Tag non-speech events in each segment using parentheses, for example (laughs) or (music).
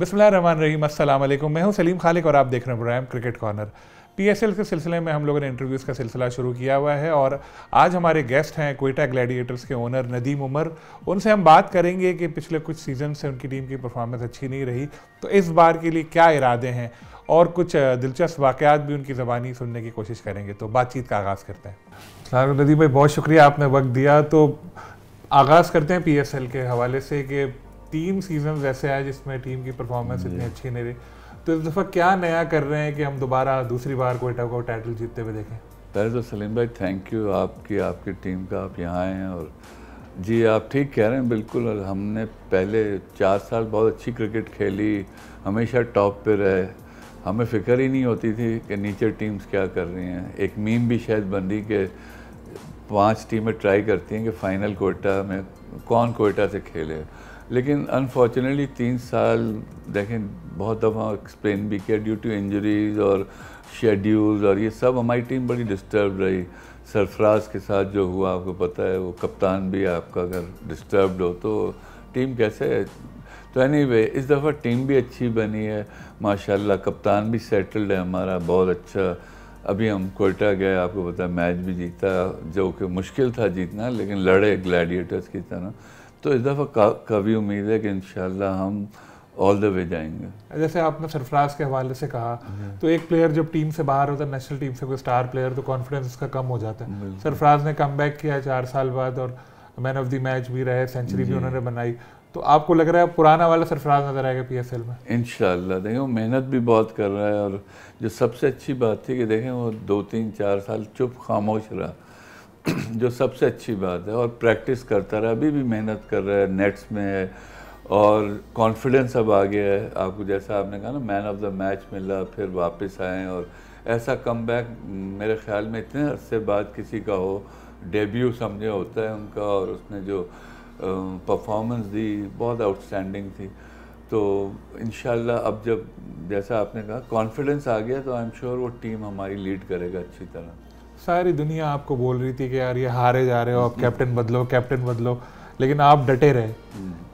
बिसमीम अल्लाम मैं हूं सलीम खालिक और आप देख रहे हैं प्रोग्राम क्रिकेट कॉर्नर पीएसएल के सिलसिले में हम लोगों ने इंटरव्यूज़ का सिलसिला शुरू किया हुआ है और आज हमारे गेस्ट हैं कोयटा ग्लैडिएटर्स के ओनर नदीम उमर उनसे हम बात करेंगे कि पिछले कुछ सीजन से उनकी टीम की परफॉर्मेंस अच्छी नहीं रही तो इस बार के लिए क्या इरादे हैं और कुछ दिलचस्प वाक़ात भी उनकी ज़बानी सुनने की कोशिश करेंगे तो बातचीत का आगाज़ करते हैं नदीम भाई बहुत शुक्रिया आपने वक्त दिया तो आगाज़ करते हैं पी के हवाले से कि तीन सीजन ऐसे आए जिसमें टीम की परफॉर्मेंस इतनी अच्छी नहीं रही तो इस दफ़ा क्या नया कर रहे हैं कि हम दोबारा दूसरी बार कोयटा को टाइटल जीतते हुए देखें पहले तो सलीम भाई थैंक यू आपकी आपकी टीम का आप यहाँ आए हैं और जी आप ठीक कह रहे हैं बिल्कुल और हमने पहले चार साल बहुत अच्छी क्रिकेट खेली हमेशा टॉप पे रहे हमें फिक्र ही नहीं होती थी कि नीचे टीम्स क्या कर रही हैं एक मीम भी शायद बन रही के पांच टीमें ट्राई करती हैं कि फ़ाइनल कोटा में कौन कोटा से खेले लेकिन अनफॉर्चुनेटली तीन साल देखें बहुत दफ़ा एक्सप्लेन भी किया ड्यू टू इंजरीज और शेड्यूल्स और ये सब हमारी टीम बड़ी डिस्टर्ब रही सरफराज के साथ जो हुआ आपको पता है वो कप्तान भी आपका अगर डिस्टर्ब हो तो टीम कैसे है? तो एनी anyway, इस दफ़ा टीम भी अच्छी बनी है माशाल्लाह कप्तान भी सेटल्ड है हमारा बहुत अच्छा अभी हम कोयटा गए आपको पता है मैच भी जीता जो कि मुश्किल था जीतना लेकिन लड़े ग्लैडिएटर्स की तरह तो इस दफ़ा कभी उम्मीद है कि इन हम ऑल द वे जाएंगे जैसे आपने सरफराज के हवाले से कहा हम्म। तो एक प्लेयर जब टीम से बाहर होता है नेशनल टीम से कोई स्टार प्लेयर तो कॉन्फिडेंस उसका कम हो जाता है सरफराज ने कम किया चार साल बाद और मैन ऑफ द मैच भी रहे सेंचुरी भी उन्होंने बनाई तो आपको लग रहा है पुराना वाला सरफराज नजर आएगा पी एस एल में इन देखें वो मेहनत भी बहुत कर रहा है और जो सबसे अच्छी बात थी कि देखें वो दो तीन चार साल चुप खामोश रहा (clears throat) जो सबसे अच्छी बात है और प्रैक्टिस करता रहा अभी भी मेहनत कर रहा है नेट्स में है और कॉन्फिडेंस अब आ गया है आपको जैसा आपने कहा ना मैन ऑफ द मैच मिला फिर वापस आए और ऐसा कम मेरे ख्याल में इतने अरसे बाद किसी का हो डेब्यू समझे होता है उनका और उसने जो परफॉर्मेंस दी बहुत आउटस्टैंडिंग थी तो इन अब जब जैसा आपने कहा कॉन्फिडेंस आ गया तो आई एम श्योर वो टीम हमारी लीड करेगा अच्छी तरह सारी दुनिया आपको बोल रही थी कि यार ये हारे जा रहे हो आप कैप्टन बदलो कैप्टन बदलो लेकिन आप डटे रहे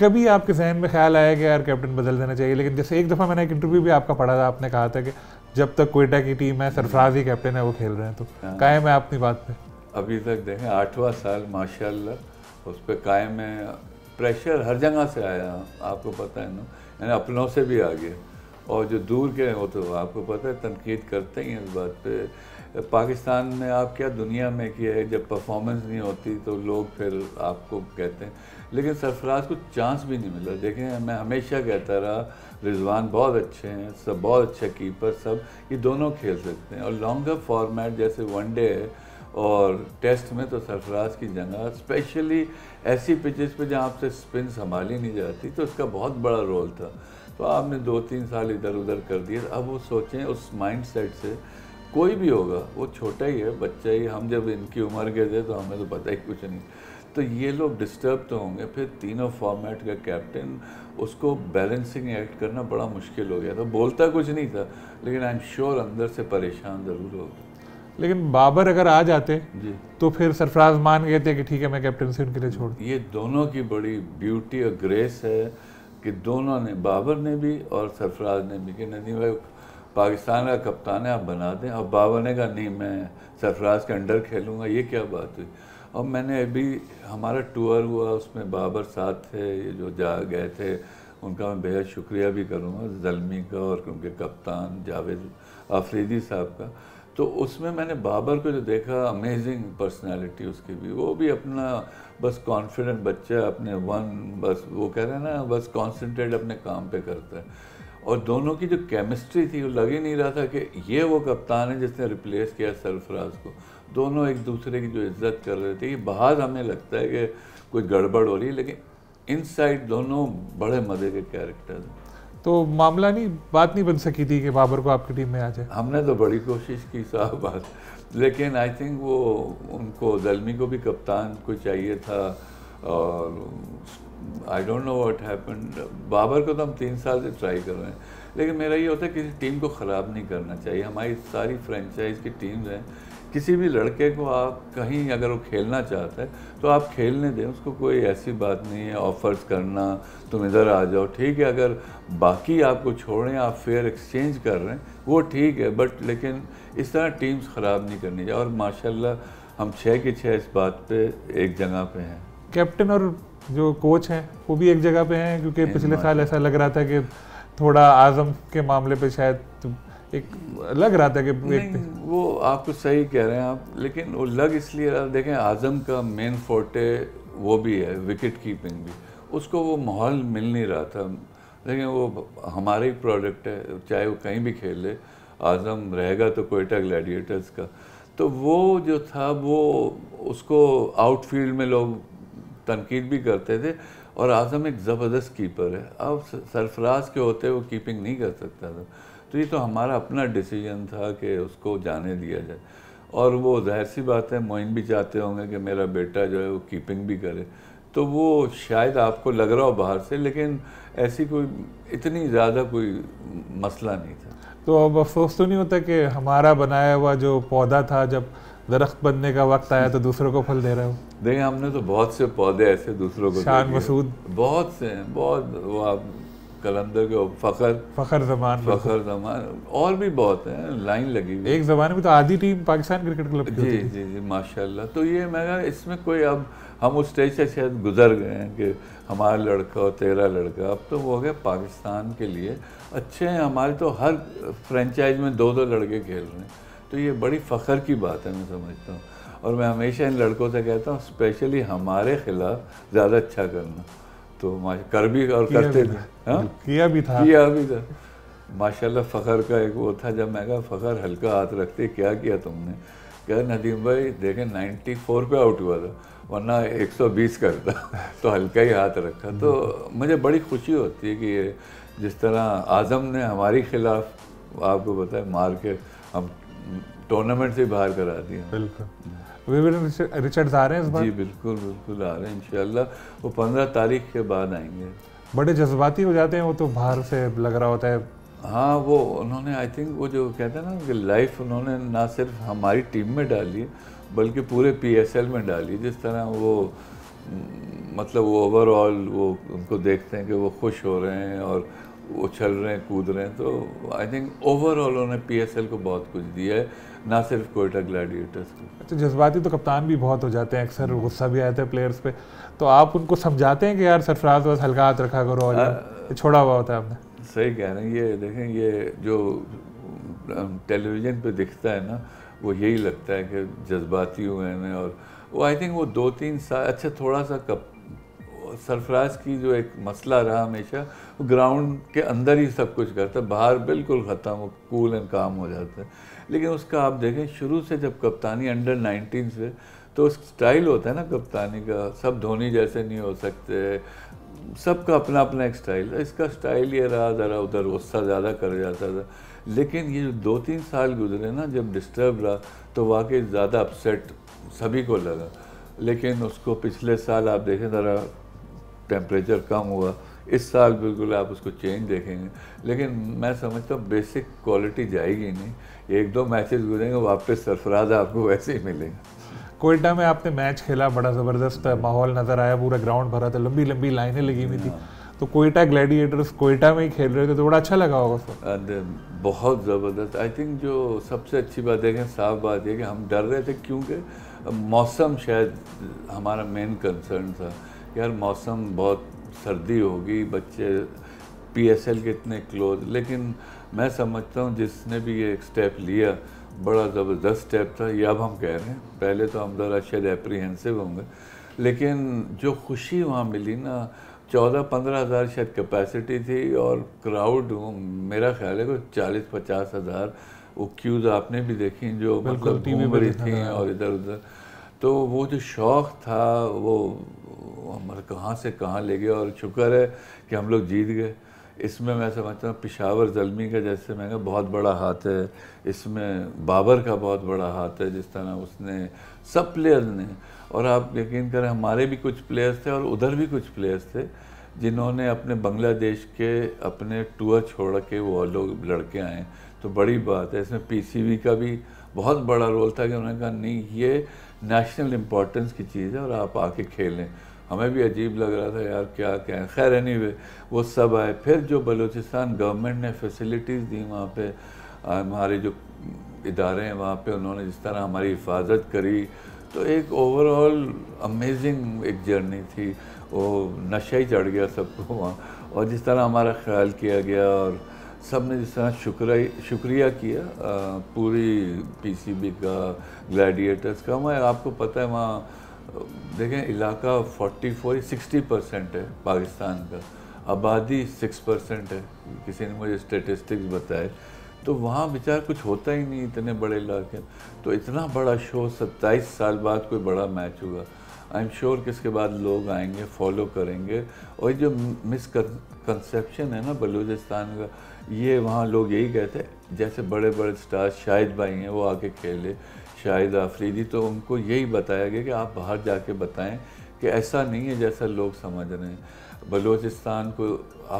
कभी आपके जहन में ख्याल आया कि यार कैप्टन बदल देना चाहिए लेकिन जैसे एक दफ़ा मैंने एक इंटरव्यू भी आपका पढ़ा था आपने कहा था कि जब तक कोयटा की टीम है सरफराज ही कैप्टन है वो खेल रहे हैं तो हाँ। कायम है अपनी बात पे अभी तक देखें आठवां साल माशाल्लाह उस पर कायम है प्रेशर हर जगह से आया आपको पता है ना यानी अपनों से भी आ गया और जो दूर के हैं वो तो आपको पता है तनकीद करते ही हैं इस बात पे पाकिस्तान में आप क्या दुनिया में किया है जब परफॉर्मेंस नहीं होती तो लोग फिर आपको कहते हैं लेकिन सरफराज को चांस भी नहीं मिला देखें मैं हमेशा कहता रहा रिजवान बहुत अच्छे हैं सब बहुत अच्छे कीपर सब ये दोनों खेल सकते हैं और लॉन्गर फॉर्मेट जैसे वनडे है और टेस्ट में तो सरफराज की जगह स्पेशली ऐसी पिचेस पे जहाँ आपसे स्पिन संभाली नहीं जाती तो उसका बहुत बड़ा रोल था तो आपने दो तीन साल इधर उधर कर दिए अब वो सोचें उस माइंड सेट से कोई भी होगा वो छोटा ही है बच्चा ही हम जब इनकी उम्र के थे तो हमें तो पता ही कुछ नहीं तो ये लोग डिस्टर्ब तो होंगे फिर तीनों फॉर्मेट का कैप्टन उसको बैलेंसिंग एक्ट करना बड़ा मुश्किल हो गया था बोलता कुछ नहीं था लेकिन आई एम श्योर अंदर से परेशान ज़रूर होगा लेकिन बाबर अगर आ जाते जी तो फिर सरफराज मान गए थे कि ठीक है मैं कैप्टनसी उनके लिए छोड़ ये दोनों की बड़ी ब्यूटी और ग्रेस है कि दोनों ने बाबर ने भी और सरफराज ने भी कि नहीं भाई पाकिस्तान का कप्तान है आप बना दें और बाबर ने कहा नहीं मैं सरफराज के अंडर खेलूँगा ये क्या बात हुई और मैंने अभी हमारा टूर हुआ उसमें बाबर साथ थे ये जो जा गए थे उनका मैं बेहद शुक्रिया भी करूँगा जलमी का और उनके कप्तान जावेद आफरीदी साहब का तो उसमें मैंने बाबर को जो देखा अमेजिंग पर्सनालिटी उसकी भी वो भी अपना बस कॉन्फिडेंट बच्चा अपने वन बस वो कह रहे हैं ना बस कॉन्सेंट्रेट अपने काम पे करता है और दोनों की जो केमिस्ट्री थी वो लग ही नहीं रहा था कि ये वो कप्तान है जिसने रिप्लेस किया सरफराज को दोनों एक दूसरे की जो इज्जत कर रहे थे ये बाहर हमें लगता है कि कुछ गड़बड़ हो रही है लेकिन इनसाइड दोनों बड़े मज़े के कैरेक्टर हैं तो मामला नहीं बात नहीं बन सकी थी कि बाबर को आपकी टीम में आ जाए हमने तो बड़ी कोशिश की साहब लेकिन आई थिंक वो उनको दलमी को भी कप्तान को चाहिए था और I don't know what happen Babar को तो हम तीन साल से ट्राई कर रहे हैं लेकिन मेरा ये होता है किसी टीम को ख़राब नहीं करना चाहिए हमारी सारी फ्रेंचाइज की टीम्स हैं किसी भी लड़के को आप कहीं अगर वो खेलना चाहता है तो आप खेलने दें उसको कोई ऐसी बात नहीं है ऑफर्स करना तुम इधर आ जाओ ठीक है अगर बाकी आपको छोड़ें आप फेयर एक्सचेंज कर रहे हैं वो ठीक है बट लेकिन इस तरह टीम्स ख़राब नहीं करनी चाहिए और माशाल्लाह हम छः के छः इस बात पे एक जगह पे हैं कैप्टन और जो कोच हैं वो भी एक जगह पे हैं क्योंकि पिछले साल ऐसा लग रहा था कि थोड़ा आज़म के मामले पे शायद एक लग रहा था कि वो आप तो सही कह रहे हैं आप लेकिन वो लग इसलिए देखें आज़म का मेन फोर्टे वो भी है विकेट कीपिंग भी उसको वो माहौल मिल नहीं रहा था लेकिन वो हमारा ही प्रोडक्ट है चाहे वो कहीं भी खेल ले आज़म रहेगा तो कोयटा ग्लैडिएटर्स का तो वो जो था वो उसको आउटफील्ड में लोग तनकीद भी करते थे और आज़म एक ज़बरदस्त कीपर है अब सरफराज के होते वो कीपिंग नहीं कर सकता था तो ये तो हमारा अपना डिसीजन था कि उसको जाने दिया जाए और वो जाहिर सी बात है मोइन भी चाहते होंगे कि मेरा बेटा जो है वो कीपिंग भी करे तो वो शायद आपको लग रहा हो बाहर से लेकिन ऐसी कोई इतनी ज़्यादा कोई मसला नहीं था तो अब अफसोस तो नहीं होता कि हमारा बनाया हुआ जो पौधा था जब दरख्त बनने का वक्त आया तो दूसरों को फल दे रहा हो देखिए हमने तो बहुत से पौधे ऐसे दूसरों को शान मसूद बहुत से हैं बहुत वो आप कलंदर के फखर फखर जमान फखर जमान और भी बहुत हैं लाइन लगी हुई एक ज़माने में तो आधी टीम पाकिस्तान क्रिकेट क्लब जी जी जी माशा तो ये मैं इसमें कोई अब हम उस स्टेज से शायद गुजर गए हैं कि हमारा लड़का और तेरा लड़का अब तो वो हो गया पाकिस्तान के लिए अच्छे हैं हमारे तो हर फ्रेंचाइज में दो दो लड़के खेल रहे हैं तो ये बड़ी फ़ख्र की बात है मैं समझता हूँ और मैं हमेशा इन लड़कों से कहता हूँ स्पेशली हमारे खिलाफ ज़्यादा अच्छा करना तो कर भी और करते भी थे हाँ? किया भी था किया भी था माशाल्लाह फ़खर का एक वो था जब मैं कहा फ़खर हल्का हाथ रखते क्या किया तुमने क्या नदीम भाई देखें 94 पे आउट हुआ था वरना 120 करता तो हल्का ही हाथ रखा तो मुझे बड़ी खुशी होती है कि ये जिस तरह आज़म ने हमारी खिलाफ आपको बताया मार के हम टूर्नामेंट से बाहर करा दिया बिल्कुल विवियन रिचर्ड्स आ रहे हैं इस बार जी बिल्कुल बिल्कुल आ रहे हैं इंशाल्लाह वो पंद्रह तारीख के बाद आएंगे बड़े जज्बाती हो जाते हैं वो तो बाहर से लग रहा होता है हाँ वो उन्होंने आई थिंक वो जो कहते हैं ना कि लाइफ उन्होंने ना सिर्फ हमारी टीम में डाली बल्कि पूरे पीएसएल में डाली जिस तरह वो मतलब वो ओवरऑल वो उनको देखते हैं कि वो खुश हो रहे हैं और उछल रहे हैं कूद रहे हैं तो आई थिंक ओवरऑल उन्होंने एल को बहुत कुछ दिया है ना सिर्फ कोयटा ग्लैडिएटर्स को अच्छा जज्बाती तो कप्तान भी बहुत हो जाते हैं अक्सर गुस्सा भी आता है प्लेयर्स पे तो आप उनको समझाते हैं कि यार सरफराज बस हल्का हाथ रखा करो और छोड़ा हुआ होता है आपने सही कह रहे हैं ये देखें ये जो टेलीविज़न पे दिखता है ना वो यही लगता है कि जज्बाती हुए हैं और वो आई थिंक वो दो तीन साल अच्छा थोड़ा सा कप सरफराज की जो एक मसला रहा हमेशा वो ग्राउंड के अंदर ही सब कुछ करता बाहर बिल्कुल ख़त्म वो कूल एंड काम हो जाता है लेकिन उसका आप देखें शुरू से जब कप्तानी अंडर नाइनटीन से तो स्टाइल होता है ना कप्तानी का सब धोनी जैसे नहीं हो सकते सबका अपना अपना एक स्टाइल तो इसका स्टाइल ये रहा ज़रा उधर गुस्सा ज़्यादा कर जाता था लेकिन ये जो दो तीन साल गुजरे ना जब डिस्टर्ब रहा तो वाकई ज़्यादा अपसेट सभी को लगा लेकिन उसको पिछले साल आप देखें ज़रा टेम्परेचर कम हुआ इस साल बिल्कुल आप उसको चेंज देखेंगे लेकिन मैं समझता हूँ बेसिक क्वालिटी जाएगी नहीं एक दो मैचेस गुजरेंगे वापस सरफराज आपको वैसे ही मिलेगा कोयटा में आपने मैच खेला बड़ा ज़बरदस्त माहौल नज़र आया पूरा ग्राउंड भरा था लंबी लंबी लाइनें लगी हुई थी हाँ। तो कोयटा ग्लैडिएटर्स कोयटा में ही खेल रहे थे तो बड़ा अच्छा लगा होगा सर uh, बहुत ज़बरदस्त आई थिंक जो सबसे अच्छी बात है साफ बात यह कि हम डर रहे थे क्योंकि मौसम शायद हमारा मेन कंसर्न था यार मौसम बहुत सर्दी होगी बच्चे पीएसएल के इतने क्लोज लेकिन मैं समझता हूँ जिसने भी ये एक स्टेप लिया बड़ा ज़बरदस्त स्टेप था ये अब हम कह रहे हैं पहले तो हम ज़रा शायद एप्रीहेंसिव होंगे लेकिन जो खुशी वहाँ मिली ना चौदह पंद्रह हज़ार शायद कैपेसिटी थी और क्राउड मेरा ख्याल है कुछ चालीस पचास हज़ार वो क्यूज आपने भी देखी जो मतलब घूम रही थी और इधर उधर तो वो जो शौक़ था वो हमारे कहाँ से कहाँ ले गया और शुक्र है कि हम लोग जीत गए इसमें मैं समझता हूँ पिशावर जलमी का जैसे मैंने बहुत बड़ा हाथ है इसमें बाबर का बहुत बड़ा हाथ है जिस तरह उसने सब प्लेयर्स ने और आप यकीन करें हमारे भी कुछ प्लेयर्स थे और उधर भी कुछ प्लेयर्स थे जिन्होंने अपने बांग्लादेश के अपने टूर छोड़ के वो लोग लड़के आए तो बड़ी बात है इसमें पी का भी बहुत बड़ा रोल था कि उन्होंने कहा नहीं ये नेशनल इम्पोर्टेंस की चीज़ है और आप आके खेलें हमें भी अजीब लग रहा था यार क्या कहें खैर एनी anyway, वो सब आए फिर जो बलूचिस्तान गवर्नमेंट ने फैसिलिटीज़ दी वहाँ पे हमारे जो इदारे हैं वहाँ पे उन्होंने जिस तरह हमारी हिफाजत करी तो एक ओवरऑल अमेजिंग एक जर्नी थी वो नशा ही चढ़ गया सबको वहाँ और जिस तरह हमारा ख्याल किया गया और सब ने जिस तरह शुक्रिया शुक्रिया किया आ, पूरी पीसीबी का ग्लैडिएटर्स का मैं आपको पता है वहाँ देखें इलाका 44 60 परसेंट है पाकिस्तान का आबादी 6 परसेंट है किसी ने मुझे स्टेटिस्टिक्स बताए तो वहाँ बेचार कुछ होता ही नहीं इतने बड़े इलाके तो इतना बड़ा शो 27 साल बाद कोई बड़ा मैच हुआ आई एम श्योर कि इसके बाद लोग आएंगे फॉलो करेंगे और जो मिसकनसेप्शन है ना बलूचिस्तान का ये वहाँ लोग यही कहते हैं जैसे बड़े बड़े स्टार शाहिद भाई हैं वो आके खेले शाहिद आफरीदी तो उनको यही बताया गया कि आप बाहर जाके बताएं कि ऐसा नहीं है जैसा लोग समझ रहे हैं बलूचिस्तान को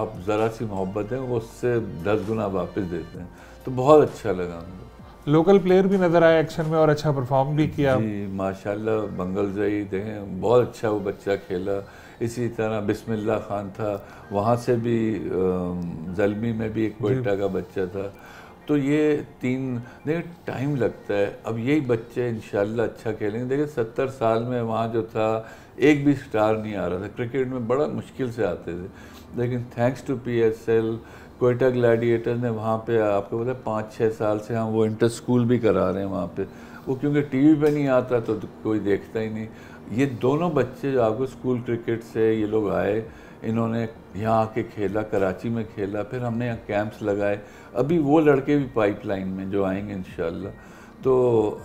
आप ज़रा सी मोहब्बत है वो उससे दस गुना वापस देते हैं तो बहुत अच्छा लगा मुझे लोकल प्लेयर भी नज़र आया एक्शन में और अच्छा परफॉर्म भी किया जी माशाल्लाह बंगल जई दें बहुत अच्छा वो बच्चा खेला इसी तरह बिस्मिल्ला खान था वहाँ से भी जलमी में भी एक कोयटा का बच्चा था तो ये तीन देखिए टाइम लगता है अब यही बच्चे इन अच्छा खेलेंगे देखिए सत्तर साल में वहाँ जो था एक भी स्टार नहीं आ रहा था क्रिकेट में बड़ा मुश्किल से आते थे लेकिन thanks to P S L Quetta Gladiator ने वहाँ पे आपको पता है पाँच छः साल से हम वो इंटर स्कूल भी करा रहे हैं वहाँ पे वो क्योंकि टीवी पे नहीं आता तो कोई देखता ही नहीं ये दोनों बच्चे जो आपको स्कूल क्रिकेट से ये लोग आए इन्होंने यहाँ आके खेला कराची में खेला फिर हमने यहाँ कैंप्स लगाए अभी वो लड़के भी पाइपलाइन में जो आएंगे इन तो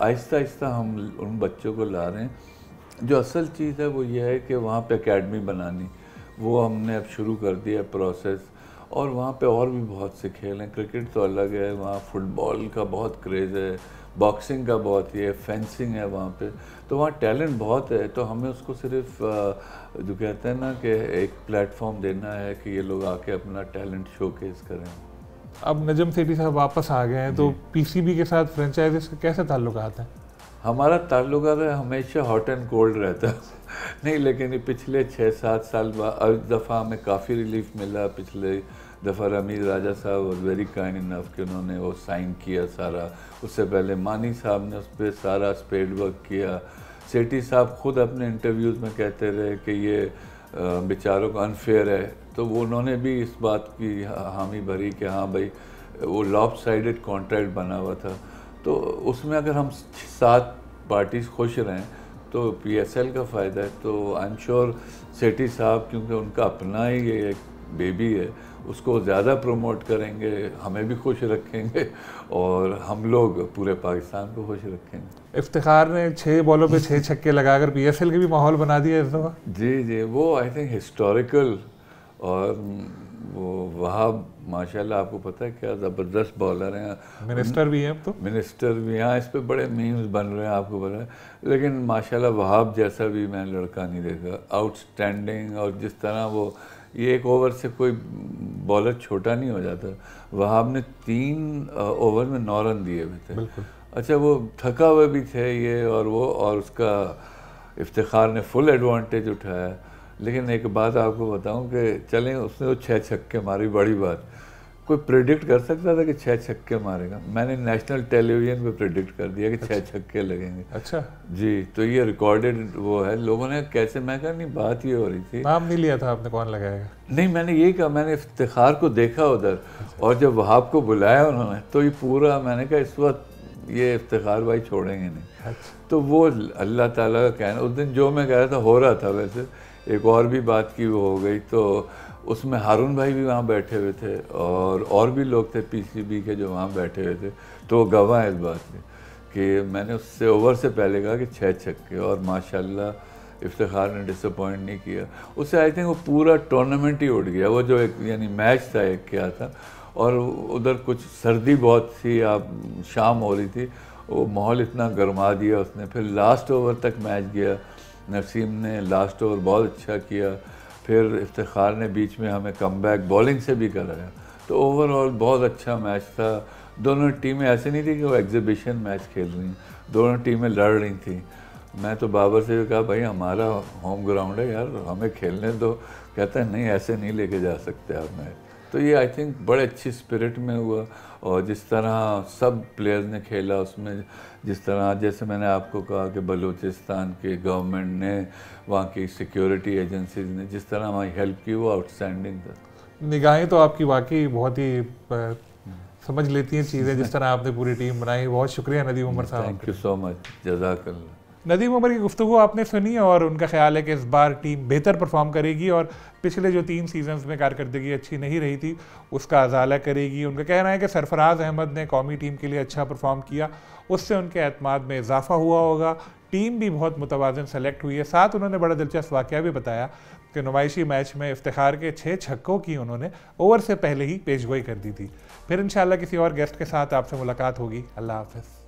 आहिस्ता आहिस्ता हम उन बच्चों को ला रहे हैं जो असल चीज़ है वो ये है कि वहाँ पे एकेडमी बनानी वो हमने अब शुरू कर दिया प्रोसेस और वहाँ पे और भी बहुत से खेल हैं क्रिकेट तो अलग है वहाँ फुटबॉल का बहुत क्रेज़ है बॉक्सिंग का बहुत ही है फेंसिंग है वहाँ पे तो वहाँ टैलेंट बहुत है तो हमें उसको सिर्फ जो कहते हैं ना कि एक प्लेटफॉर्म देना है कि ये लोग आके अपना टैलेंट शोकेस करें अब नजम सेठी साहब वापस आ गए हैं तो पीसीबी के साथ फ्रेंचाइजीज का कैसे ताल्लुक हैं हमारा ताल्लुक हमेशा हॉट एंड कोल्ड रहता है (laughs) नहीं लेकिन पिछले छः सात साल बाद दफ़ा हमें काफ़ी रिलीफ मिला पिछले दफ़ा रमीज़ राजा साहब वॉज वेरी काइंड इनफ कि उन्होंने वो साइन किया सारा उससे पहले मानी साहब ने उस पर सारा स्पेड वर्क किया सेठी साहब खुद अपने इंटरव्यूज़ में कहते रहे कि ये बेचारों को अनफेयर है तो वो उन्होंने भी इस बात की हामी भरी कि हाँ भाई वो लॉप साइडेड कॉन्ट्रैक्ट बना हुआ था तो उसमें अगर हम सात पार्टीज़ खुश रहें तो पीएसएल का फ़ायदा है तो आई एम श्योर सेठी साहब क्योंकि उनका अपना ही ये एक बेबी है उसको ज़्यादा प्रमोट करेंगे हमें भी खुश रखेंगे और हम लोग पूरे पाकिस्तान को खुश रखेंगे इफ्तार ने छः बॉलों पे छः छक्के लगाकर पी एस एल के भी माहौल बना दिया इस दफ़ा जी जी वो आई थिंक हिस्टोरिकल और वो वहाँ माशाल्लाह आपको पता है क्या ज़बरदस्त बॉलर हैं मिनिस्टर भी हैं अब तो मिनिस्टर भी हैं हाँ, इस पर बड़े मीम्स बन रहे हैं आपको पता है लेकिन माशाल्लाह वहाब जैसा भी मैं लड़का नहीं देखा आउटस्टैंडिंग और जिस तरह वो ये एक ओवर से कोई बॉलर छोटा नहीं हो जाता वहाब ने तीन ओवर में नौ रन दिए हुए थे अच्छा वो थका हुए भी थे ये और वो और उसका इफ्तार ने फुल एडवांटेज उठाया लेकिन एक बात आपको बताऊं कि चलें उसने वो तो छः छक्के मारी बड़ी बात कोई प्रिडिक्ट कर सकता था कि छः छक्के मारेगा मैंने नेशनल टेलीविजन पे प्रिडिक्ट कर दिया कि छः अच्छा। छक्के लगेंगे अच्छा जी तो ये रिकॉर्डेड वो है लोगों ने कैसे मैं कहा नहीं बात ये हो रही थी नाम नहीं लिया था आपने कौन लगाएगा नहीं मैंने ये कहा मैंने इफ्तार को देखा उधर अच्छा। और जब वहाब को बुलाया उन्होंने तो ये पूरा मैंने कहा इस वक्त ये इफ्तार भाई छोड़ेंगे नहीं अच्छा। तो वो अल्लाह तला का कहना उस दिन जो मैं कह रहा था हो रहा था वैसे एक और भी बात की वो हो गई तो उसमें हारून भाई भी वहाँ बैठे हुए थे और और भी लोग थे पीसीबी के जो वहाँ बैठे हुए थे तो वो गवाह है इस बात में कि मैंने उससे ओवर से पहले कहा कि छः छक्के और माशाल्लाह इफ्तार ने डिसअपॉइंट नहीं किया उससे आई थिंक वो पूरा टूर्नामेंट ही उठ गया वो जो एक यानी मैच था एक क्या था और उधर कुछ सर्दी बहुत थी आप शाम हो रही थी वो माहौल इतना गर्मा दिया उसने फिर लास्ट ओवर तक मैच गया नसीम ने लास्ट ओवर बहुत अच्छा किया फिर इफ्तार ने बीच में हमें कम बैक बॉलिंग से भी कराया तो ओवरऑल बहुत अच्छा मैच था दोनों टीमें ऐसे नहीं थी कि वो एग्जिबिशन मैच खेल रही हैं दोनों टीमें लड़ रही थी मैं तो बाबर से भी कहा भाई हमारा होम ग्राउंड है यार हमें खेलने दो कहता है नहीं ऐसे नहीं लेके जा सकते आप मैच तो ये आई थिंक बड़े अच्छी स्पिरिट में हुआ और जिस तरह सब प्लेयर्स ने खेला उसमें जिस तरह जैसे मैंने आपको कहा कि बलूचिस्तान के गवर्नमेंट ने वहाँ की सिक्योरिटी एजेंसीज ने जिस तरह हमारी हेल्प की वो आउटस्टैंडिंग था निगाहें तो आपकी वाकई बहुत ही समझ लेती हैं चीज़ें जिस (laughs) तरह आपने पूरी टीम बनाई बहुत शुक्रिया नदीम उमर साहब थैंक यू सो मच जजाकल्ला नदीम उमर की गुफ्तु आपने सुनी और उनका ख्याल है कि इस बार टीम बेहतर परफॉर्म करेगी और पिछले जो तीन सीजन में कारकर्दगी अच्छी नहीं रही थी उसका अजाला करेगी उनका कहना है कि सरफराज अहमद ने कौमी टीम के लिए अच्छा परफॉर्म किया उससे उनके अतमाद में इजाफा हुआ होगा टीम भी बहुत मुतवाजन सेलेक्ट हुई है साथ उन्होंने बड़ा दिलचस्प वाक़ भी बताया कि नुमाइशी मैच में इफ्तार के छः छक्कों की उन्होंने ओवर से पहले ही पेशगोई कर दी थी फिर इन किसी और गेस्ट के साथ आपसे मुलाकात होगी अल्लाह हाफ